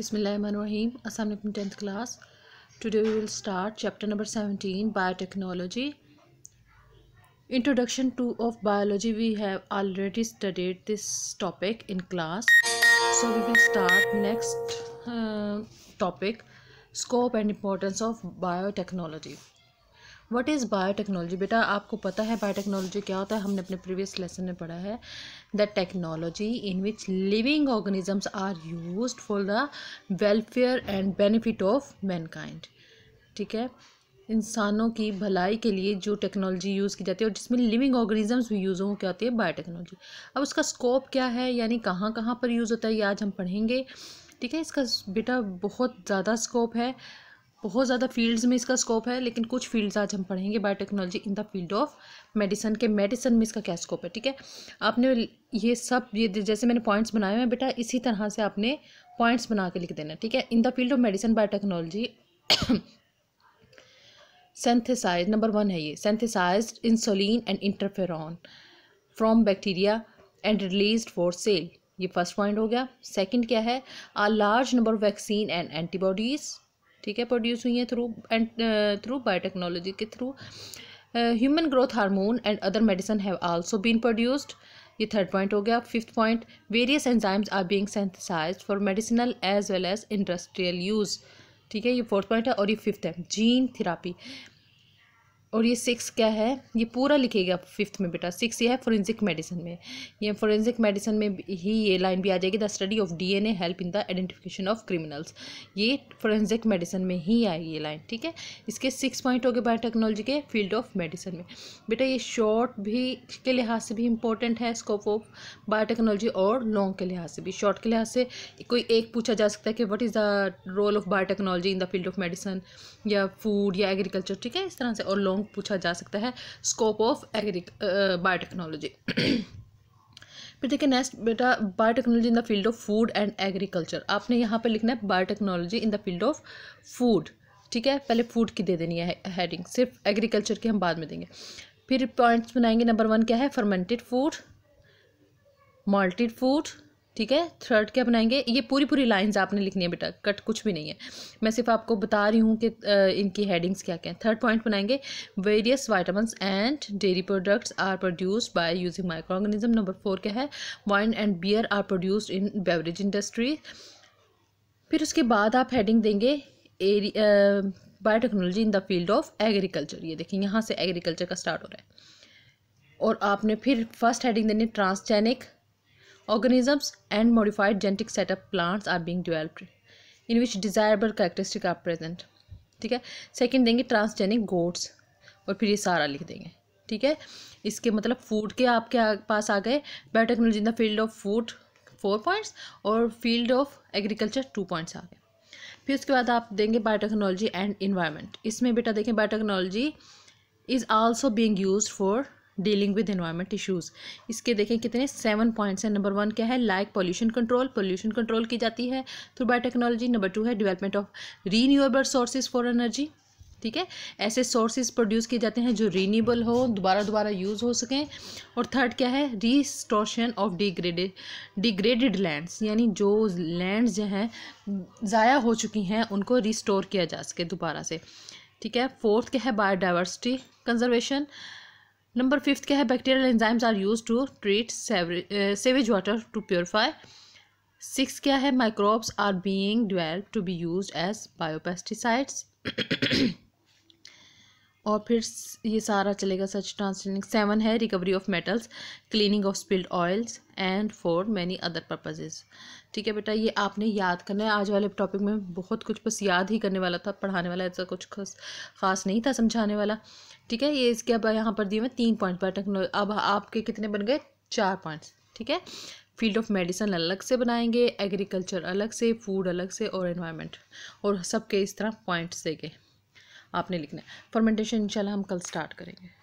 Bismillahirrahmanirrahim. Assalamu alaikum 10th class. Today we will start chapter number 17 biotechnology. Introduction to of biology we have already studied this topic in class. So we will start next uh, topic scope and importance of biotechnology. What is biotechnology बेटा आपको पता है biotechnology क्या होता है हमने अपने previous lesson में पढ़ा है the technology in which living organisms are use for the welfare and benefit of mankind ठीक है इंसानों की भलाई के लिए जो टेक्नोलॉजी यूज़ की जाती है और जिसमें लिविंग ऑर्गेनिजम्स भी यूज़ हों क्या होती है बायोटेक्नोलॉजी अब उसका स्कोप क्या है यानी कहाँ कहाँ पर यूज़ होता है ये आज हम पढ़ेंगे ठीक है इसका बेटा बहुत ज़्यादा स्कोप है बहुत ज़्यादा फील्ड्स में इसका स्कोप है लेकिन कुछ फील्ड्स आज हम पढ़ेंगे biotechnology in the field of medicine के मेडिसन में इसका क्या स्कोप है ठीक है आपने ये सब ये जैसे मैंने पॉइंट्स बनाए हैं बेटा इसी तरह से आपने पॉइंट्स बना के लिख देना ठीक है in the field of medicine biotechnology synthesise number one है ये synthesise insulin and interferon from bacteria and release for sale ये फर्स्ट पॉइंट हो गया सेकंड क्या है a large number of vaccine and antibodies ठीक है प्रोड्यूस हुई हैं थ्रू एंड थ्रू बायोटेक्नोलॉजी के through human growth hormone and other medicine have also been produced ये थर्ड पॉइंट हो गया fifth point various enzymes are being synthesise for medicinal as well as industrial use ठीक है ये fourth point है और ये फिफ्थ है जीन थेरापी और ये सिक्स क्या है ये पूरा लिखेगा फिफ्थ में बेटा सिक्स ये है फोरेंसिक मेडिसिन में ये फोरेंसिक मेडिसिन में ही ये लाइन भी आ जाएगी the study of DNA help in the identification of criminals ये फोरेंसिक मेडिसिन में ही आएगी ये लाइन ठीक है इसके सिक्स पॉइंट हो गए बायोटेक्नोलॉजी के फील्ड ऑफ मेडिसिन में बेटा ये शॉर्ट भी के लिहाज से भी इंपॉर्टेंट है स्कोप ऑफ बायोटेक्नोलॉजी और लॉन्ग के लिहाज से भी शॉर्ट के लिहाज से कोई एक पूछा जा सकता है कि what is the role of biotechnology in the field of medicine या फूड या एग्रीकल्चर ठीक है इस तरह से और लॉन्ग अराउंड पूछा जा सकता है स्कोप ऑफ एग्री बायोटेक्नोलॉजी फिर देखिए नेक्स्ट बेटा biotechnology in the field of food and agriculture आपने यहाँ पर लिखना है biotechnology in the field of food ठीक है पहले फूड की दे देनी है हेडिंग सिर्फ एग्रीकल्चर की हम बाद में देंगे फिर पॉइंट्स बनाएंगे नंबर वन क्या है फर्मेंटेड फूड माल्टेड फूड ठीक है थ्रेड क्या बनाएंगे ये पूरी पूरी लाइंस आपने लिखनी है बेटा कट कुछ भी नहीं है मैं सिर्फ आपको बता रही हूँ कि इनकी हेडिंग्स क्या क्या हैं थर्ड पॉइंट बनाएंगे various vitamins and dairy products are produced by using microorganism number four क्या है wine and beer are produced in beverage industry फिर उसके बाद आप हेडिंग देंगे एरी biotechnology in the field of agriculture ये देखिए यहाँ से एग्रीकल्चर का स्टार्ट हो रहा है और आपने फिर फर्स्ट हेडिंग देनी transgenic Organisms and modified genetic setup plants are being developed in which desirable characteristic are present ठीक है सेकंड देंगे ट्रांसजेनिक गोड्स और फिर ये सारा लिख देंगे ठीक है इसके मतलब फूड के आपके पास आ गए biotechnology in the field of food four points और field of agriculture two points आ गए फिर उसके बाद आप देंगे बायोटेक्नोलॉजी एंड इन्वायरमेंट इसमें बेटा देखें biotechnology is also being used for dealing with environment issues इसके देखें कितने सेवन पॉइंट्स हैं नंबर वन क्या है like pollution control pollution control की जाती है through biotechnology number two है development of renewable sources for energy ठीक है ऐसे सोर्सेज प्रोड्यूस किए जाते हैं जो रीन्यूबल हो दोबारा दोबारा यूज़ हो सकें और थर्ड क्या है restoration of degraded degraded lands यानी जो लैंड्स जो हैं ज़ाया हो चुकी हैं उनको रिस्टोर किया जा सके दोबारा से ठीक है फोर्थ क्या है बायोडाइवर्सिटी कंजर्वेशन नंबर फिफ्थ क्या है bacterial enzymes are use to treat sewage water to purify six क्या है microbes are being develop to be use as biopesticides और फिर ये सारा चलेगा सच ट्रांसलिंग सेवन है recovery of metals cleaning of spilled oils and for many other purposes ठीक है बेटा ये आपने याद करना है आज वाले टॉपिक में बहुत कुछ बस याद ही करने वाला था पढ़ाने वाला ऐसा कुछ खास खास नहीं था समझाने वाला ठीक है ये इसके अब यहाँ पर दिए मैं तीन पॉइंट पर टेक्नोलॉजी अब आपके कितने बन गए चार पॉइंट्स ठीक है फील्ड ऑफ मेडिसिन अलग से बनाएंगे एग्रीकल्चर अलग से फूड अलग से और इन्वायरमेंट और सबके इस तरह पॉइंट्स देंगे आपने लिखना है फर्मेंटेशन इंशाल्लाह हम कल स्टार्ट करेंगे